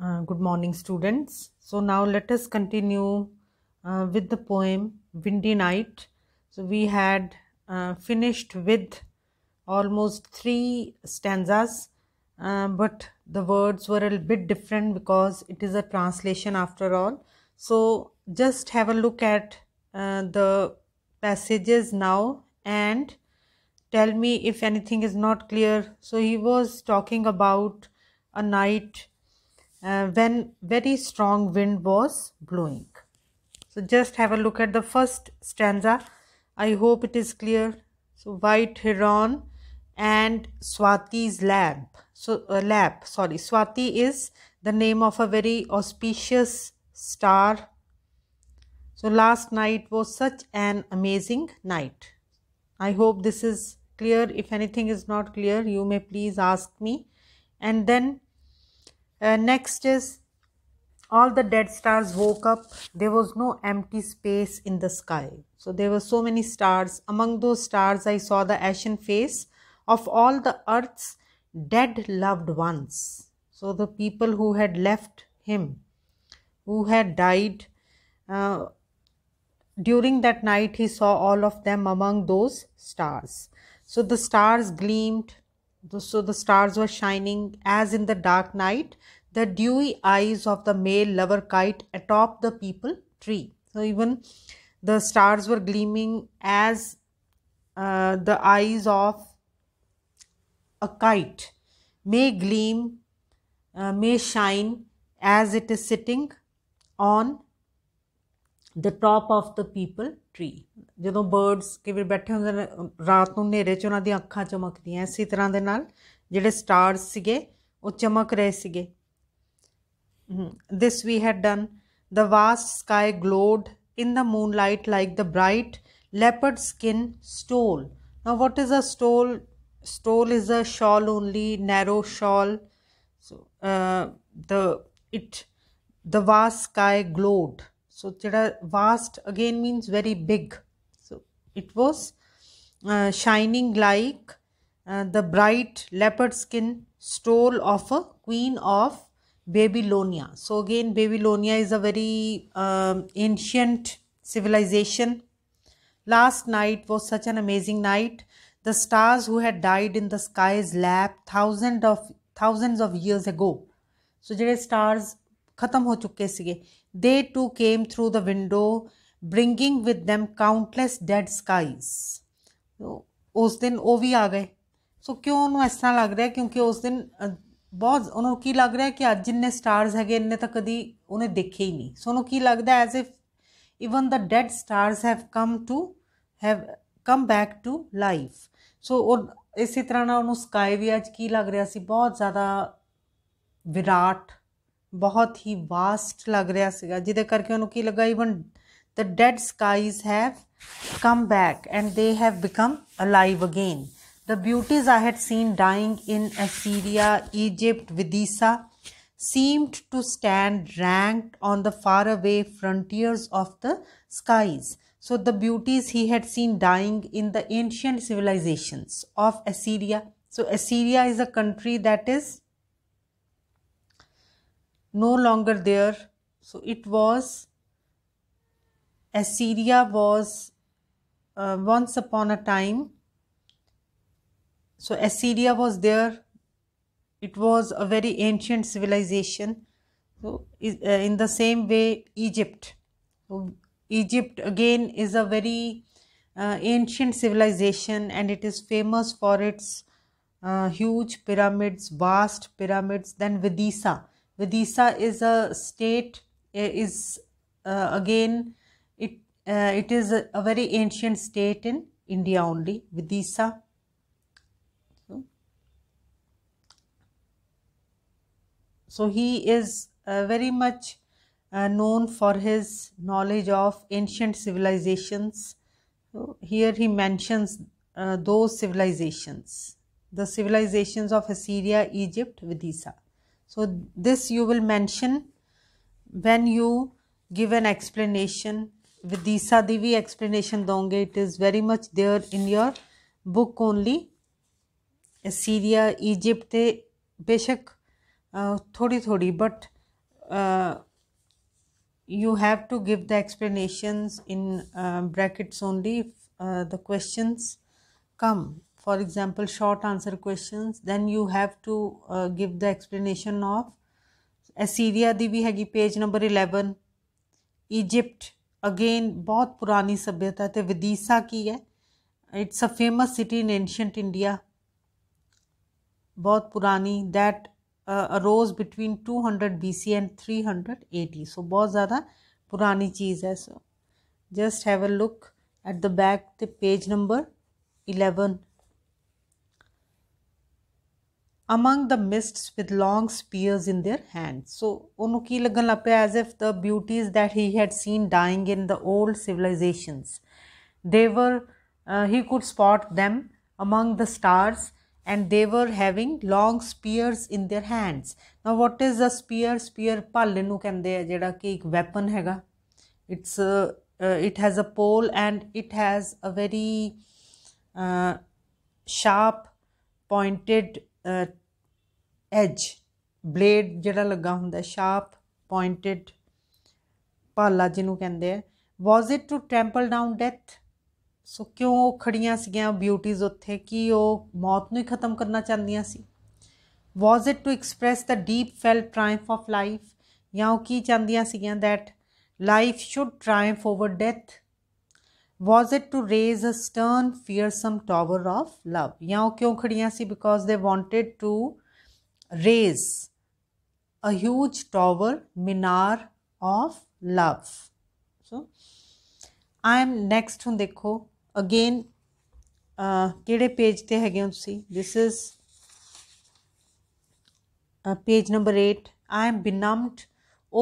Uh, good morning students so now let us continue uh, with the poem windy night so we had uh, finished with almost three stanzas uh, but the words were a bit different because it is a translation after all so just have a look at uh, the passages now and tell me if anything is not clear so he was talking about a night uh, when very strong wind was blowing. So just have a look at the first stanza. I hope it is clear. So white heron and Swati's lamp. So uh, lamp. sorry, Swati is the name of a very auspicious star. So last night was such an amazing night. I hope this is clear. If anything is not clear, you may please ask me. And then uh, next is all the dead stars woke up. There was no empty space in the sky. So there were so many stars. Among those stars, I saw the ashen face of all the earth's dead loved ones. So the people who had left him, who had died. Uh, during that night, he saw all of them among those stars. So the stars gleamed so the stars were shining as in the dark night, the dewy eyes of the male lover kite atop the people tree. So even the stars were gleaming as uh, the eyes of a kite may gleam, uh, may shine as it is sitting on the top of the people tree. ਜਦੋਂ birds ਕਿਵੇਂ ਬੈਠੇ ਹੁੰਦੇ ਨੇ ਰਾਤ ਨੂੰ ਹਨੇਰੇ 'ਚ ਉਹਨਾਂ ਦੀਆਂ ਅੱਖਾਂ ਚਮਕਦੀਆਂ ਇਸੇ ਤਰ੍ਹਾਂ ਦੇ ਨਾਲ ਜਿਹੜੇ ਸਟਾਰਸ ਸੀਗੇ ਉਹ ਚਮਕ ਰਹੇ ਸੀਗੇ this we had done. The vast sky glowed in the moonlight like the bright leopard skin stole. Now, what is a stole? Stole is a shawl only, narrow shawl. So, uh, the it the vast sky glowed. So, vast again means very big. It was uh, shining like uh, the bright leopard skin stole of a queen of Babylonia. So, again, Babylonia is a very um, ancient civilization. Last night was such an amazing night. The stars who had died in the sky's lap thousands of thousands of years ago. So, ਜਿਹੜੇ stars ਖਤਮ ਹੋ ਚੁੱਕੇ ਸੀਗੇ they too came through the window bringing with them countless dead skies ਉਸ ਦਿਨ ਉਹ ਵੀ ਆ ਗਏ ਸੋ ਕਿਉਂ ਉਹਨੂੰ ਇਸ ਤਰ੍ਹਾਂ ਲੱਗ ਰਿਹਾ ਕਿਉਂਕਿ ਉਸ ਦਿਨ ਬਹੁਤ ਉਹਨੂੰ ਕੀ ਲੱਗ ਰਿਹਾ ਕਿ ਅੱਜ ਜਿੰਨੇ ਸਟਾਰਸ ਹੈਗੇ ਇੰਨੇ ਤਾਂ ਕਦੀ ਉਹਨੇ ਦੇਖੇ ਹੀ ਨਹੀਂ ਸੋ ਉਹਨੂੰ ਕੀ ਲੱਗਦਾ as if even the dead stars have come to have come back to life so ਉਹ ਇਸੇ ਤਰ੍ਹਾਂ ਨਾਲ ਉਹਨੂੰ ਸਕਾਈ ਵੀ ਅੱਜ ਕੀ ਲੱਗ ਰਿਹਾ ਸੀ ਬਹੁਤ ਜ਼ਿਆਦਾ ਵਿਰਾਟ ਬਹੁਤ ਹੀ ਵਾਸਟ ਲੱਗ ਰਿਹਾ ਸੀਗਾ ਜਿਹਦੇ ਕਰਕੇ ਉਹਨੂੰ ਕੀ ਲੱਗਾ even the dead skies have come back and they have become alive again. The beauties I had seen dying in Assyria, Egypt, Vidisa, seemed to stand ranked on the faraway frontiers of the skies. So, the beauties he had seen dying in the ancient civilizations of Assyria. So, Assyria is a country that is no longer there. So, it was Assyria was uh, once upon a time. So, Assyria was there. It was a very ancient civilization. So, uh, in the same way, Egypt. So, Egypt again is a very uh, ancient civilization and it is famous for its uh, huge pyramids, vast pyramids. Then Vidisha. Vidisha is a state, uh, is uh, again uh, it is a, a, very ancient state in India only, Vidisha. So, so he is uh, very much uh, known for his knowledge of ancient civilizations. So here he mentions uh, those civilizations, the civilizations of Assyria, Egypt, Vidisha. So this you will mention when you give an explanation Vidisa Devi explanation donge. It is very much there in your book only. Assyria, Egypt, te beshak thodi thodi, but uh, you have to give the explanations in uh, brackets only if uh, the questions come. For example, short answer questions, then you have to uh, give the explanation of Assyria di ਵੀ ਹੈਗੀ page number 11 Egypt again बहुत पुरानी सभ्यता है तो विदिशा की है it's a famous city in ancient India बहुत पुरानी that arose between two hundred B C and three hundred eighty so बहुत ज़्यादा पुरानी चीज़ है so just have a look at the back the page number eleven among the mists with long spears in their hands. So, ਉਹਨੂੰ ਕੀ ਲੱਗਣ ਲੱਗ ਪਿਆ as if the beauties that he had seen dying in the old civilizations, they were, uh, he could spot them among the stars and they were having long spears in their hands. Now, what is a spear? Spear ਭਾਲੇ ਨੂੰ ਕਹਿੰਦੇ ਆ ਜਿਹੜਾ ਕਿ ਇੱਕ weapon ਹੈਗਾ. It's a, uh, uh, it has a pole and it has a very uh, sharp pointed uh, edge blade ਜਿਹੜਾ ਲੱਗਾ ਹੁੰਦਾ ਸ਼ਾਰਪ ਪੁਆਇੰਟਡ ਪਾਲਾ ਜਿਹਨੂੰ ਕਹਿੰਦੇ ਆ was it to trample down death so ਕਿਉਂ ਖੜੀਆਂ ਸੀਗੀਆਂ ਬਿਊਟੀਜ਼ ਉੱਥੇ ਕਿ ਉਹ ਮੌਤ ਨੂੰ ਹੀ ਖਤਮ ਕਰਨਾ ਚਾਹੁੰਦੀਆਂ ਸੀ was it to express the deep felt triumph of life ਜਾਂ ਉਹ ਕੀ ਚਾਹੁੰਦੀਆਂ ਸੀਗੀਆਂ that life should triumph over death was it to raise a stern fearsome tower of love ਜਾਂ ਉਹ ਕਿਉਂ ਖੜੀਆਂ ਸੀ because they wanted to raise a huge tower minar of love so i am next ਹੁਣ ਦੇਖੋ again ਕਿਹੜੇ page ਤੇ ਹੈਗੇ ਹੋ ਤੁਸੀਂ this is page number 8 I am benumbed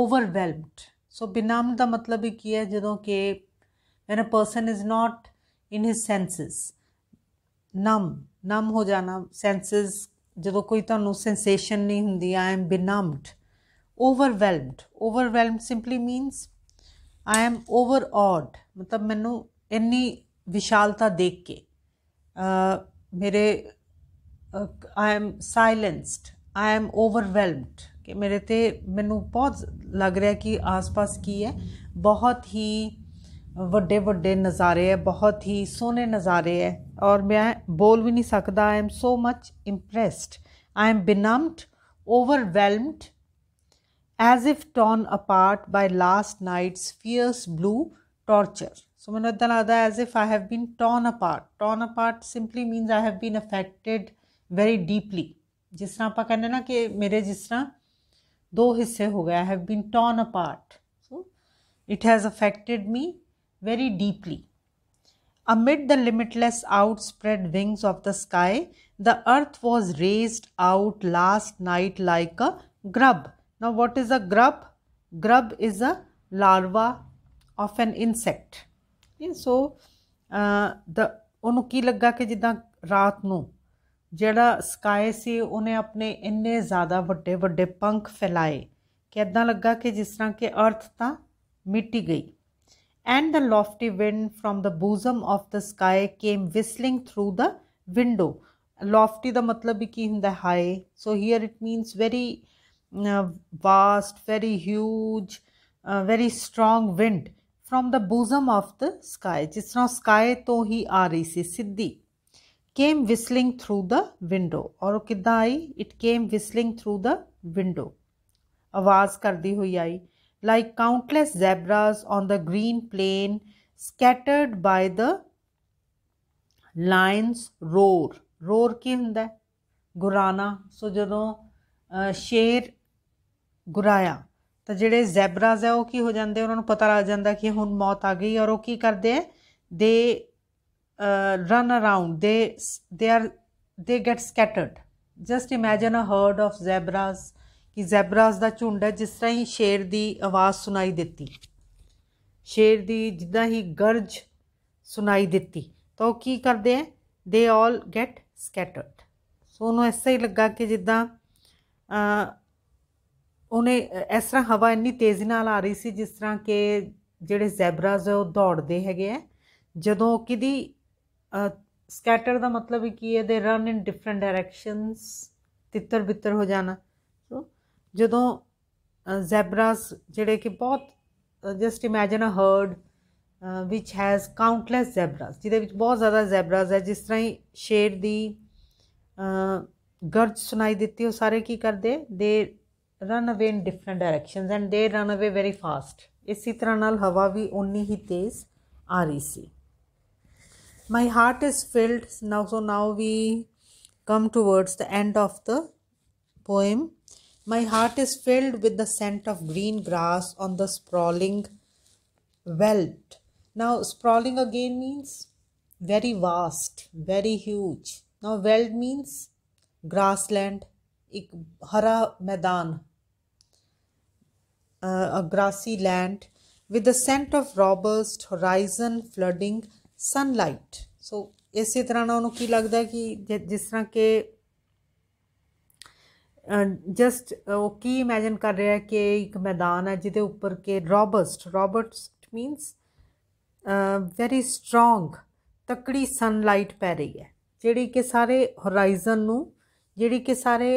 overwhelmed so benumbed ਦਾ ਮਤਲਬ ਇਹ ਕੀ ਹੈ ਜਦੋਂ ਕਿ when a person is not in his senses numb numb ho senses ਜਦੋਂ ਕੋਈ ਤੁਹਾਨੂੰ ਸੈਂਸੇਸ਼ਨ ਨਹੀਂ ਹੁੰਦੀ I am benumbed overwhelmed overwhelmed simply means I am overawed ਮਤਲਬ ਮੈਨੂੰ ਇੰਨੀ ਵਿਸ਼ਾਲਤਾ ਦੇਖ ਕੇ ਮੇਰੇ ਆਈ ਐਮ ਸਾਇਲੈਂਸਡ ਆਈ ਐਮ ਓਵਰਵੈਲਮਡ ਕਿ ਮੇਰੇ ਤੇ ਮੈਨੂੰ ਬਹੁਤ ਲੱਗ ਰਿਹਾ ਕਿ ਆਸ-ਪਾਸ ਕੀ ਹੈ ਬਹੁਤ ਹੀ ਵੱਡੇ ਵੱਡੇ ਨਜ਼ਾਰੇ ਹੈ ਬਹੁਤ ਹੀ ਸੋਹਣੇ ਨਜ਼ਾਰੇ ਹੈ ਔਰ ਮੈਂ ਬੋਲ ਵੀ ਨਹੀਂ ਸਕਦਾ I'm so much impressed I'm am benumbed overwhelmed as if torn apart by last night's fierce blue torture so ਮੈਨੂੰ ਇਦਾਂ ਲੱਗਦਾ as if I have been torn apart torn apart simply means I have been affected very deeply ਜਿਸ ਤਰ੍ਹਾਂ ਆਪਾਂ ਕਹਿੰਦੇ ਨਾ ਕਿ ਮੇਰੇ ਜਿਸ ਤਰ੍ਹਾਂ ਦੋ ਹਿੱਸੇ ਹੋ ਗਏ I have been torn apart so it has affected me very deeply. Amid the limitless outspread wings of the sky, the earth was raised out last night like a grub. Now, what is a grub? Grub is a larva of an insect. Okay, so, uh, the ਉਹਨੂੰ ਕੀ ਲੱਗਾ ਕਿ ਜਿੱਦਾਂ ਰਾਤ ਨੂੰ ਜਿਹੜਾ sky ਸੀ ਉਹਨੇ ਆਪਣੇ ਇੰਨੇ ਜ਼ਿਆਦਾ ਵੱਡੇ ਵੱਡੇ ਪੰਖ ਫੈਲਾਏ ਕਿ ਇਦਾਂ ਲੱਗਾ ਕਿ ਜਿਸ ਤਰ੍ਹਾਂ ਕਿ ਅਰਥ ਤਾਂ ਮਿਟੀ ਗਈ and the lofty wind from the bosom of the sky came whistling through the window lofty the matlab ki in the high so here it means very uh, vast very huge uh, very strong wind from the bosom of the sky jis tarah sky ਤੋਂ ਹੀ ਆ ਰਹੀ ਸੀ ਸਿੱਧੀ came whistling through the window aur ਕਿਦਾਂ ਆਈ it came whistling through the window ਆਵਾਜ਼ ਕਰਦੀ ਹੋਈ ਆਈ like countless zebras on the green plain scattered by the lion's roar roar ਕੀ ਹੁੰਦਾ ਗੁਰਾਨਾ ਸੋ ਜਦੋਂ ਸ਼ੇਰ ਗੁਰਾਇਆ ਤਾਂ ਜਿਹੜੇ ਜ਼ੈਬਰਾਜ਼ ਆ ਉਹ ਕੀ ਹੋ ਜਾਂਦੇ ਉਹਨਾਂ ਨੂੰ ਪਤਾ ਲੱਗ ਜਾਂਦਾ ਕਿ ਹੁਣ ਮੌਤ ਆ ਗਈ ਔਰ ਉਹ ਕੀ ਕਰਦੇ ਆ ਦੇ ਰਨ ਅਰਾਊਂਡ ਦੇ they are they get scattered just imagine a herd of zebras ਕਿ ਜ਼ੈਬਰਾਸ ਦਾ ਝੁੰਡ ਹੈ ਜਿਸ ਤਰ੍ਹਾਂ ਹੀ ਸ਼ੇਰ ਦੀ ਆਵਾਜ਼ ਸੁਣਾਈ ਦਿੱਤੀ ਸ਼ੇਰ ਦੀ ਜਿੱਦਾਂ ਹੀ ਗਰਜ ਸੁਣਾਈ ਦਿੱਤੀ ਤਾਂ ਉਹ ਕੀ ਕਰਦੇ ਆ ਦੇ ਆਲ ਗੈਟ ਸਕੈਟਰਡ ਸੋ ਉਹਨੂੰ ਐਸਾ ਹੀ ਲੱਗਾ ਕਿ ਜਿੱਦਾਂ ਉਹਨੇ ਇਸ ਤਰ੍ਹਾਂ ਹਵਾ ਇੰਨੀ ਤੇਜ਼ੀ ਨਾਲ ਆ ਰਹੀ ਸੀ ਜਿਸ ਤਰ੍ਹਾਂ ਕਿ ਜਿਹੜੇ ਜ਼ੈਬਰਾਸ ਉਹ ਦੌੜਦੇ ਹੈਗੇ ਆ ਜਦੋਂ ਕਿਦੀ ਸਕੈਟਰ ਦਾ ਮਤਲਬ ਕੀ ਹੈ they run in different directions ਤਿੱਤਰ ਬਿੱਤਰ ਹੋ ਜਾਣਾ ਜਦੋਂ ਜ਼ੈਬਰਾਸ ਜਿਹੜੇ ਕਿ ਬਹੁਤ just imagine a herd which has countless zebras ਜਿਹਦੇ ਵਿੱਚ ਬਹੁਤ ਜ਼ਿਆਦਾ ਜ਼ੈਬਰਾਸ ਹੈ ਜਿਸ ਤਰ੍ਹਾਂ ਹੀ ਸ਼ੇਰ ਦੀ ਗਰਜ ਸੁਣਾਈ ਦਿੱਤੀ ਉਹ ਸਾਰੇ ਕੀ ਕਰਦੇ they run away in different directions and they run away very fast ਇਸੇ ਤਰ੍ਹਾਂ ਨਾਲ ਹਵਾ ਵੀ ਉਨੀ ਹੀ ਤੇਜ਼ ਆ ਰਹੀ ਸੀ my heart is filled now so now we come towards the end of the poem My heart is filled with the scent of green grass on the sprawling veldt. Now, sprawling again means very vast, very huge. Now, veldt means grassland, ek hara uh, a grassy land with the scent of robust horizon flooding sunlight. So, ਇਸੇ ਤਰ੍ਹਾਂ ਨਾਲ ਉਹਨੂੰ ਕੀ ਲੱਗਦਾ ਕਿ ਜਿਸ ਤਰ੍ਹਾਂ ਕਿ ਜਸਟ ਉਹ ਕੀ ਇਮੇਜਿਨ ਕਰ ਰਿਹਾ ਕਿ ਇੱਕ ਮੈਦਾਨ ਹੈ ਜਿਹਦੇ ਉੱਪਰ ਕਿ robust robust means very strong ਤਕੜੀ ਸਨਲਾਈਟ ਪੈ ਰਹੀ ਹੈ ਜਿਹੜੀ ਕਿ ਸਾਰੇ ਹੋਰਾਈਜ਼ਨ ਨੂੰ ਜਿਹੜੀ ਕਿ ਸਾਰੇ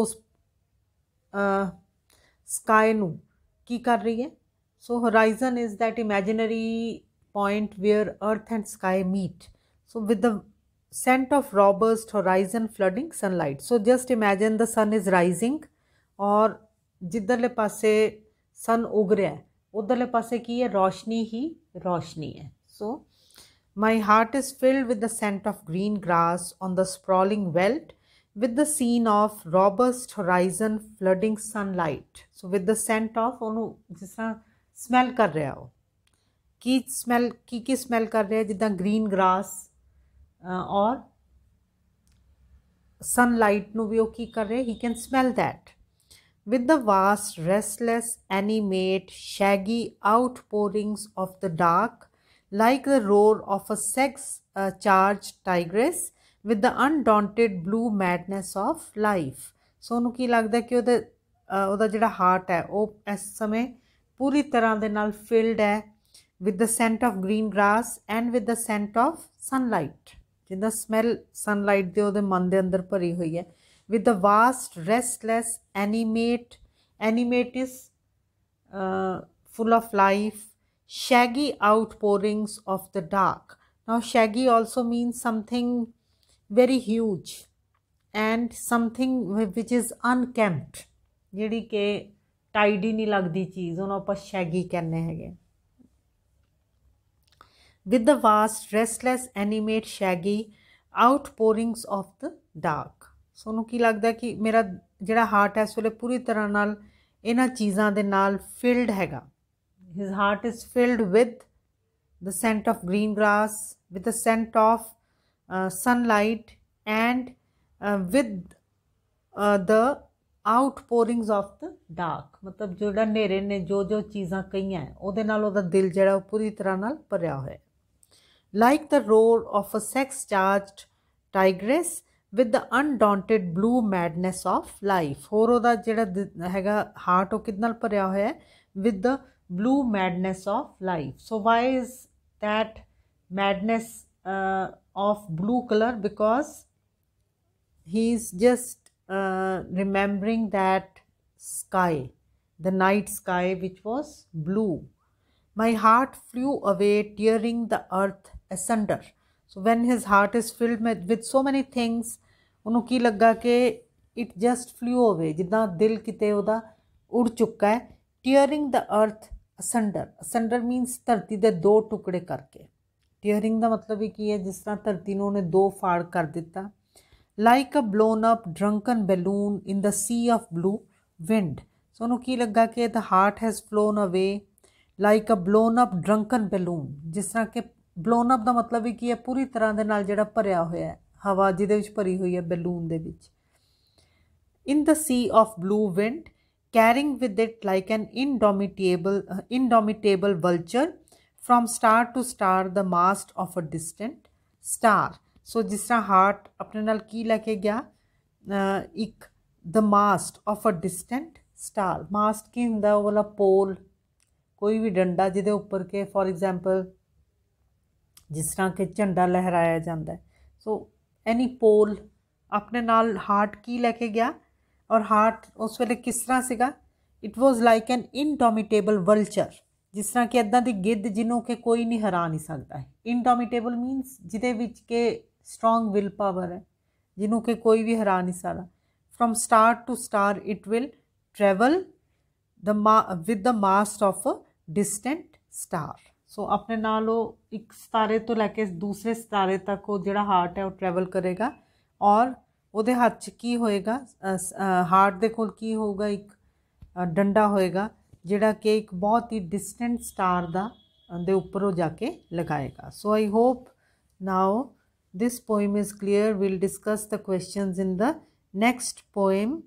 ਉਸ ਸਕਾਈ ਨੂੰ ਕੀ ਕਰ ਰਹੀ ਹੈ so horizon is that imaginary point where earth and sky meet so with the scent of robust horizon flooding sunlight so just imagine the sun is rising or जिधरले पासे सन उग रहा है उधरले पासे की ये रोशनी ही रोशनी है so my heart is filled with the scent of green grass on with the scene of robust horizon flooding sunlight so with the scent of ਉਹਨੂੰ ਜਿਸ ਤਰ੍ਹਾਂ smell ਕਰ ਰਿਹਾ ਉਹ ਕੀ smell ਕੀ ਕੀ smell ਕਰ ਰਿਹਾ ਜਿੱਦਾਂ green grass or uh, sunlight nu wo ki kar he can smell that with the vast restless animate shaggy outpourings of the dark like the roar of a sex uh, charged tigress with the undaunted blue madness of life ਸੋਨੂੰ ਕੀ ਲੱਗਦਾ ਕਿ ਉਹਦੇ ਉਹਦਾ ਜਿਹੜਾ heart ਹੈ ਉਹ ਇਸ ਸਮੇਂ ਪੂਰੀ ਤਰ੍ਹਾਂ ਦੇ ਨਾਲ with the scent of green grass and with the scent of sunlight ਜਿੰਦਾ ਸਮੈਲ ਸਨਲਾਈਟ ਦੇ ਉਹਦੇ ਮਨ ਦੇ ਅੰਦਰ ਭਰੀ ਹੋਈ ਹੈ with the vast restless animate animate is full of life shaggy outpourings of the dark. Now, shaggy also means something very huge and something which is unkempt, ਜਿਹੜੀ ਕਿ ਟਾਈਡੀ ਨਹੀਂ ਲੱਗਦੀ ਚੀਜ਼ ਉਹਨੂੰ ਆਪਾਂ ਸ਼ੈਗੀ ਕਹਿੰਦੇ ਹੈਗੇ with the vast, restless, animate, shaggy outpourings of the dark. ਸੋ ਨੂੰ ਕੀ ਲੱਗਦਾ ਕਿ ਮੇਰਾ ਜਿਹੜਾ ਹਾਰਟ ਹੈ ਇਸ ਵੇਲੇ ਪੂਰੀ ਤਰ੍ਹਾਂ ਨਾਲ ਇਹਨਾਂ ਚੀਜ਼ਾਂ ਦੇ ਨਾਲ ਫਿਲਡ ਹੈਗਾ his heart is filled with the scent of green grass with the scent of sunlight and uh, with uh, the outpourings of the dark ਮਤਲਬ ਜਿਹੜਾ ਹਨੇਰੇ ਨੇ ਜੋ ਜੋ ਚੀਜ਼ਾਂ ਕਹੀਆਂ ਉਹਦੇ ਨਾਲ ਉਹਦਾ ਦਿਲ ਜਿਹੜਾ ਉਹ ਪੂਰੀ ਤਰ੍ਹਾਂ ਨਾਲ ਭਰਿਆ ਹੋਇਆ ਹੈ like the roar of a sex charged tigress with the undaunted blue madness of life ਹੋਰ ਉਹਦਾ ਜਿਹੜਾ ਹੈਗਾ ਹਾਰਟ ਉਹ ਕਿਦ ਨਾਲ with the blue madness of life so why is that madness uh, of blue color because he is just uh, remembering that sky the night sky which was blue my heart flew away, tearing the earth asunder. So when his heart is filled with, with so many things, ਉਹਨੂੰ ਕੀ ਲੱਗਾ ਕਿ it just flu ਅਵੇ ਜਿੱਦਾਂ ਦਿਲ ਕਿਤੇ ਉਹਦਾ ਉੜ ਚੁੱਕਾ ਹੈ ਟੀਅਰਿੰਗ ਦ ਅਰਥ ਅਸੰਡਰ ਅਸੰਡਰ ਮੀਨਸ ਧਰਤੀ ਦੇ ਦੋ ਟੁਕੜੇ ਕਰਕੇ ਟੀਅਰਿੰਗ ਦਾ ਮਤਲਬ ਇਹ ਕੀ ਹੈ ਜਿਸ ਤਰ੍ਹਾਂ ਧਰਤੀ ਨੂੰ ਉਹਨੇ ਦੋ ਫਾੜ ਕਰ ਦਿੱਤਾ like a blown up drunken balloon in the sea of blue wind so ਉਹਨੂੰ ਕੀ ਲੱਗਾ ਕਿ the heart has flown away like a blown up drunken balloon ਜਿਸ ਤਰ੍ਹਾਂ ਕਿ ਬਲੋਨ ਅਪ ਦਾ ਮਤਲਬ ਹੈ ਕਿ ਇਹ ਪੂਰੀ ਤਰ੍ਹਾਂ ਦੇ ਨਾਲ ਜਿਹੜਾ ਭਰਿਆ ਹੋਇਆ ਹੈ ਹਵਾ ਜਿਹਦੇ ਵਿੱਚ ਭਰੀ ਹੋਈ ਹੈ ਬੈਲੂਨ ਦੇ ਵਿੱਚ in the sea of blue wind carrying with it like an indomitable indomitable vulture from star to star star mast of a distant star so ਜਿਸ ਤਰ੍ਹਾਂ ਹਾਰਟ ਆਪਣੇ ਨਾਲ ਕੀ ਲੈ ਕੇ ਗਿਆ ਇੱਕ the mast of a distant star mast ਕੀ ਹੁੰਦਾ ਉਹ ਵਾਲਾ ਪੋਲ ਕੋਈ ਵੀ ਡੰਡਾ ਜਿਹਦੇ ਉੱਪਰ ਕੇ ਫੋਰ ਐਗਜ਼ਾਮਪਲ ਜਿਸ ਤਰ੍ਹਾਂ ਕਿ ਝੰਡਾ ਲਹਿਰਾਇਆ ਜਾਂਦਾ ਹੈ ਸੋ ਐਨੀ ਪੋਲ ਆਪਣੇ ਨਾਲ ਹਾਰਟ ਕੀ ਲੈ ਕੇ ਗਿਆ ਔਰ ਹਾਰਟ ਉਸ ਵੇਲੇ ਕਿਸ ਤਰ੍ਹਾਂ ਸੀਗਾ ਇਟ ਵਾਸ ਲਾਈਕ ਐਨ ਇਨਡੋਮਿਟੇਬਲ ਵਲਚਰ ਜਿਸ ਤਰ੍ਹਾਂ ਕਿ ਇਦਾਂ ਦੀ ਗਿੱਦ ਜਿਹਨੂੰ ਕਿ ਕੋਈ ਨਹੀਂ ਹਰਾ ਨਹੀਂ ਸਕਦਾ ਹੈ ਇਨਡੋਮਿਟੇਬਲ ਮੀਨਸ ਜਿਹਦੇ ਵਿੱਚ ਕਿ ਸਟਰੋਂਗ ਵਿਲ ਪਾਵਰ ਹੈ ਜਿਹਨੂੰ ਕਿ ਕੋਈ ਵੀ ਹਰਾ ਨਹੀਂ ਸਕਦਾ from star to star it will travel the with with mast of of distant star so ਆਪਣੇ ਨਾਲ ਉਹ ਇੱਕ ਸਤਾਰੇ ਤੋਂ ਲੈ ਕੇ ਦੂਸਰੇ ਸਤਾਰੇ ਤੱਕ ਉਹ ਜਿਹੜਾ ਹਾਰਟ ਹੈ ਉਹ ਟਰੈਵਲ ਕਰੇਗਾ ਔਰ ਉਹਦੇ ਹੱਥ 'ਚ ਕੀ ਹੋਏਗਾ ਹਾਰਟ ਦੇ ਕੋਲ ਕੀ ਹੋਊਗਾ ਇੱਕ ਡੰਡਾ ਹੋਏਗਾ ਜਿਹੜਾ ਕਿ ਇੱਕ ਬਹੁਤ ਹੀ ਡਿਸਟੈਂਟ ਸਟਾਰ ਦਾ ਦੇ ਉੱਪਰ ਉਹ ਜਾ ਕੇ ਲਗਾਏਗਾ so I hope now this poem is clear we'll discuss the questions in the next poem